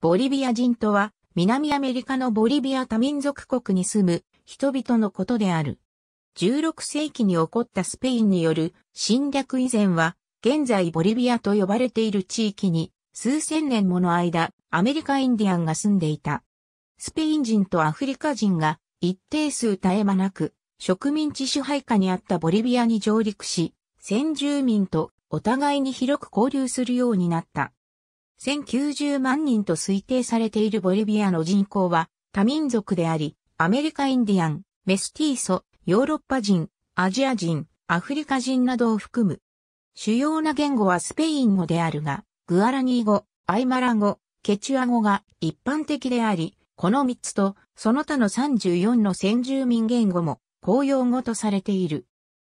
ボリビア人とは、南アメリカのボリビア多民族国に住む人々のことである。16世紀に起こったスペインによる侵略以前は、現在ボリビアと呼ばれている地域に、数千年もの間、アメリカインディアンが住んでいた。スペイン人とアフリカ人が一定数絶え間なく、植民地支配下にあったボリビアに上陸し、先住民とお互いに広く交流するようになった。1090万人と推定されているボリビアの人口は多民族であり、アメリカインディアン、メスティーソ、ヨーロッパ人、アジア人、アフリカ人などを含む。主要な言語はスペイン語であるが、グアラニー語、アイマラ語、ケチュア語が一般的であり、この3つとその他の34の先住民言語も公用語とされている。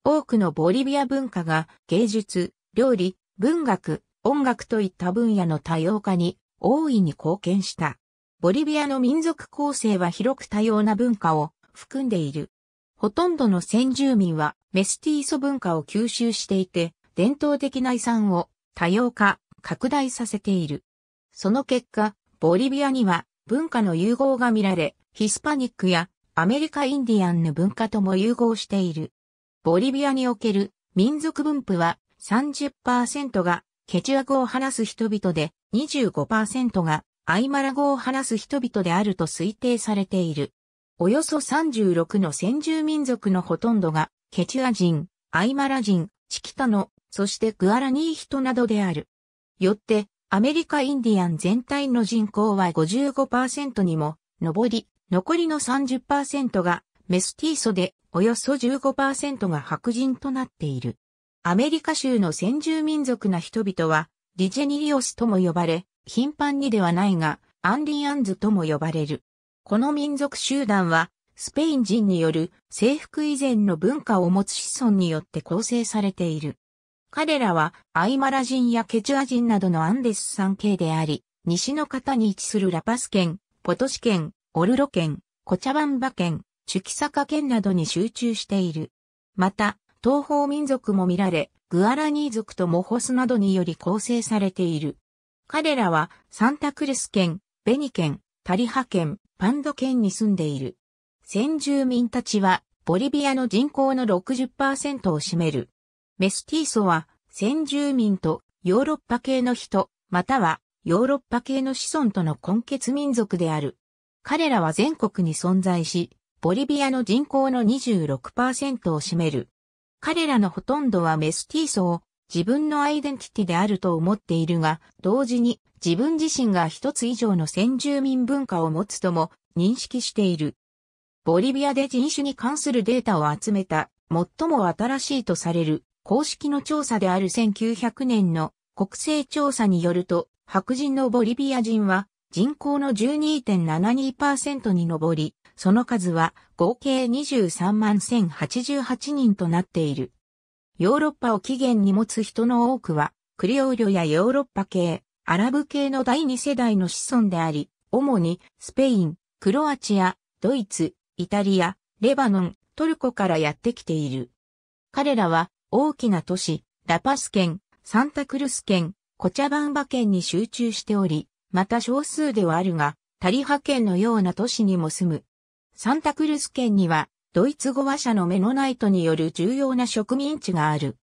多くのボリビア文化が芸術、料理、文学、音楽といった分野の多様化に大いに貢献した。ボリビアの民族構成は広く多様な文化を含んでいる。ほとんどの先住民はメスティーソ文化を吸収していて、伝統的な遺産を多様化、拡大させている。その結果、ボリビアには文化の融合が見られ、ヒスパニックやアメリカインディアンの文化とも融合している。ボリビアにおける民族分布は30%がケチュア語を話す人々で25%がアイマラ語を話す人々であると推定されている。およそ36の先住民族のほとんどがケチュア人、アイマラ人、チキタノ、そしてグアラニー人などである。よって、アメリカインディアン全体の人口は55%にも上り、残りの30%がメスティーソで、およそ15%が白人となっている。アメリカ州の先住民族な人々は、リジェニリオスとも呼ばれ、頻繁にではないが、アンディアンズとも呼ばれる。この民族集団は、スペイン人による征服以前の文化を持つ子孫によって構成されている。彼らはアイマラ人やケチュア人などのアンデス産系であり、西の方に位置するラパス県、ポトシ県、オルロ県、コチャバンバ県、チュキサカ県などに集中している。また、東方民族も見られ、グアラニー族とモホスなどにより構成されている。彼らはサンタクルス県、ベニ県、タリハ県、パンド県に住んでいる。先住民たちはボリビアの人口の60%を占める。メスティーソは先住民とヨーロッパ系の人、またはヨーロッパ系の子孫との根血民族である。彼らは全国に存在し、ボリビアの人口の26%を占める。彼らのほとんどはメスティーソを自分のアイデンティティであると思っているが、同時に自分自身が一つ以上の先住民文化を持つとも認識している。ボリビアで人種に関するデータを集めた最も新しいとされる公式の調査である1900年の国勢調査によると、白人のボリビア人は人口の12.72%に上り、その数は合計23万1088人となっている。ヨーロッパを起源に持つ人の多くは、クリオーリョやヨーロッパ系、アラブ系の第二世代の子孫であり、主にスペイン、クロアチア、ドイツ、イタリア、レバノン、トルコからやってきている。彼らは大きな都市、ラパス県、サンタクルス県、コチャバンバ県に集中しており、また少数ではあるが、タリハ県のような都市にも住むサンタクルス県には、ドイツ語話者のメノナイトによる重要な植民地がある。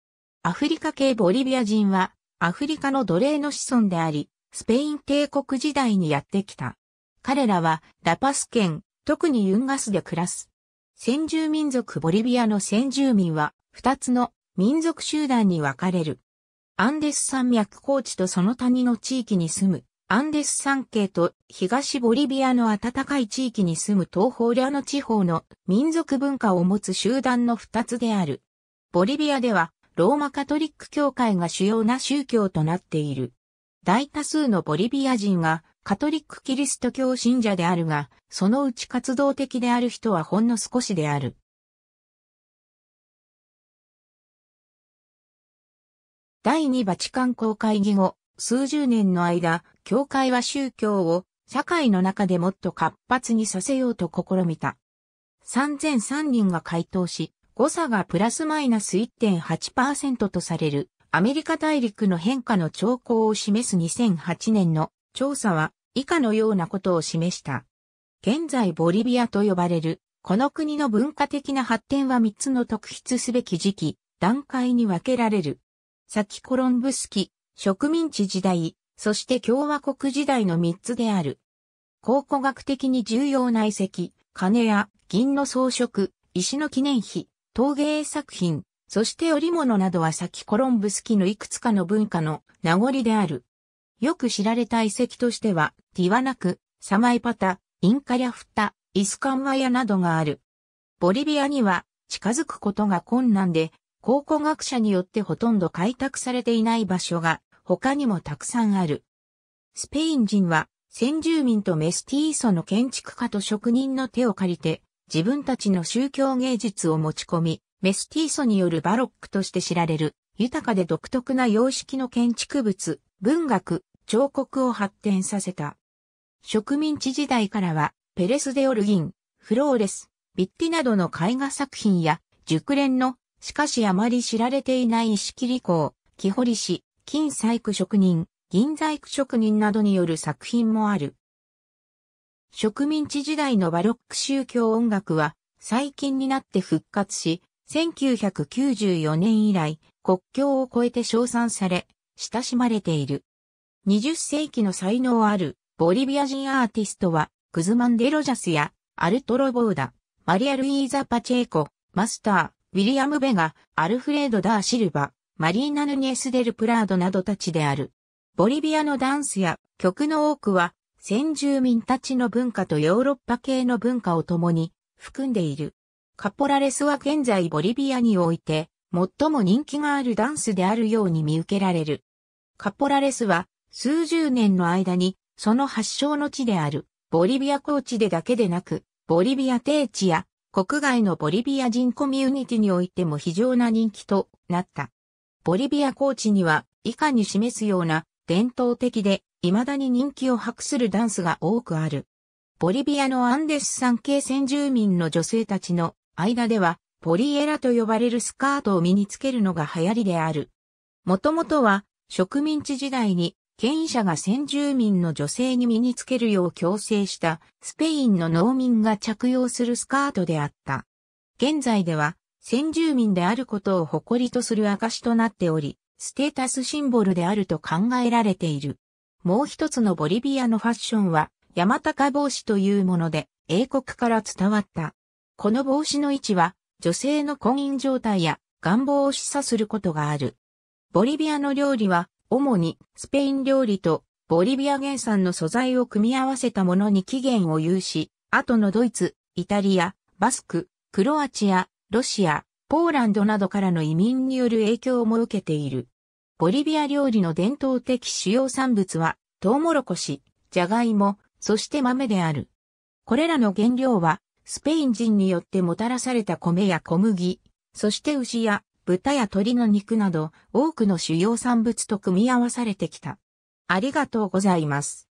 アフリカ系ボリビア人は、アフリカの奴隷の子孫であり、スペイン帝国時代にやってきた。彼らは、ラパス県、特にユンガスで暮らす。先住民族ボリビアの先住民は、二つの民族集団に分かれる。アンデス山脈高地とその谷の地域に住むアンデス山系と東ボリビアの暖かい地域に住む東方リャの地方の民族文化を持つ集団の二つである。ボリビアではローマカトリック教会が主要な宗教となっている。大多数のボリビア人がカトリックキリスト教信者であるが、そのうち活動的である人はほんの少しである。第二バチカン公会議後、数十年の間、教会は宗教を社会の中でもっと活発にさせようと試みた。3003人が回答し、誤差がプラスマイナス1.8%とされるアメリカ大陸の変化の兆候を示す2008年の調査は以下のようなことを示した。現在ボリビアと呼ばれるこの国の文化的な発展は3つの特筆すべき時期、段階に分けられる。先コロンブスキ、植民地時代、そして共和国時代の3つである。考古学的に重要な遺跡、金や銀の装飾、石の記念碑、陶芸作品、そして織物などは先コロンブス期のいくつかの文化の名残である。よく知られた遺跡としては、ティワナク、サマイパタ、インカリャフタ、イスカンワヤなどがある。ボリビアには近づくことが困難で、考古学者によってほとんど開拓されていない場所が他にもたくさんある。スペイン人は先住民とメスティーソの建築家と職人の手を借りて自分たちの宗教芸術を持ち込み、メスティーソによるバロックとして知られる豊かで独特な様式の建築物、文学、彫刻を発展させた。植民地時代からはペレス・デ・オルギン、フローレス、ビッティなどの絵画作品や熟練のしかしあまり知られていない石切り工、木彫り師、金細工職人、銀細工職人などによる作品もある。植民地時代のバロック宗教音楽は最近になって復活し、1994年以来国境を越えて称賛され、親しまれている。20世紀の才能あるボリビア人アーティストはグズマン・デ・ロジャスやアルトロ・ボーダ、マリア・ルイーザ・パチェーコ、マスター、ウィリアム・ベガ、アルフレード・ダー・シルバ、マリーナ・ヌニエス・デル・プラードなどたちである。ボリビアのダンスや曲の多くは、先住民たちの文化とヨーロッパ系の文化を共に含んでいる。カポラレスは現在ボリビアにおいて、最も人気があるダンスであるように見受けられる。カポラレスは、数十年の間に、その発祥の地である、ボリビア高地でだけでなく、ボリビア低地や、国外のボリビア人コミュニティにおいても非常な人気となった。ボリビアコーチには以下に示すような伝統的で未だに人気を博するダンスが多くある。ボリビアのアンデス産系先住民の女性たちの間ではポリエラと呼ばれるスカートを身につけるのが流行りである。もともとは植民地時代に権威者が先住民の女性に身につけるよう強制したスペインの農民が着用するスカートであった。現在では先住民であることを誇りとする証となっており、ステータスシンボルであると考えられている。もう一つのボリビアのファッションは、山高帽子というもので、英国から伝わった。この帽子の位置は、女性の婚姻状態や願望を示唆することがある。ボリビアの料理は、主にスペイン料理とボリビア原産の素材を組み合わせたものに起源を有し、後のドイツ、イタリア、バスク、クロアチア、ロシア、ポーランドなどからの移民による影響も受けている。ボリビア料理の伝統的主要産物は、トウモロコシ、ジャガイモ、そして豆である。これらの原料は、スペイン人によってもたらされた米や小麦、そして牛や豚や鳥の肉など多くの主要産物と組み合わされてきた。ありがとうございます。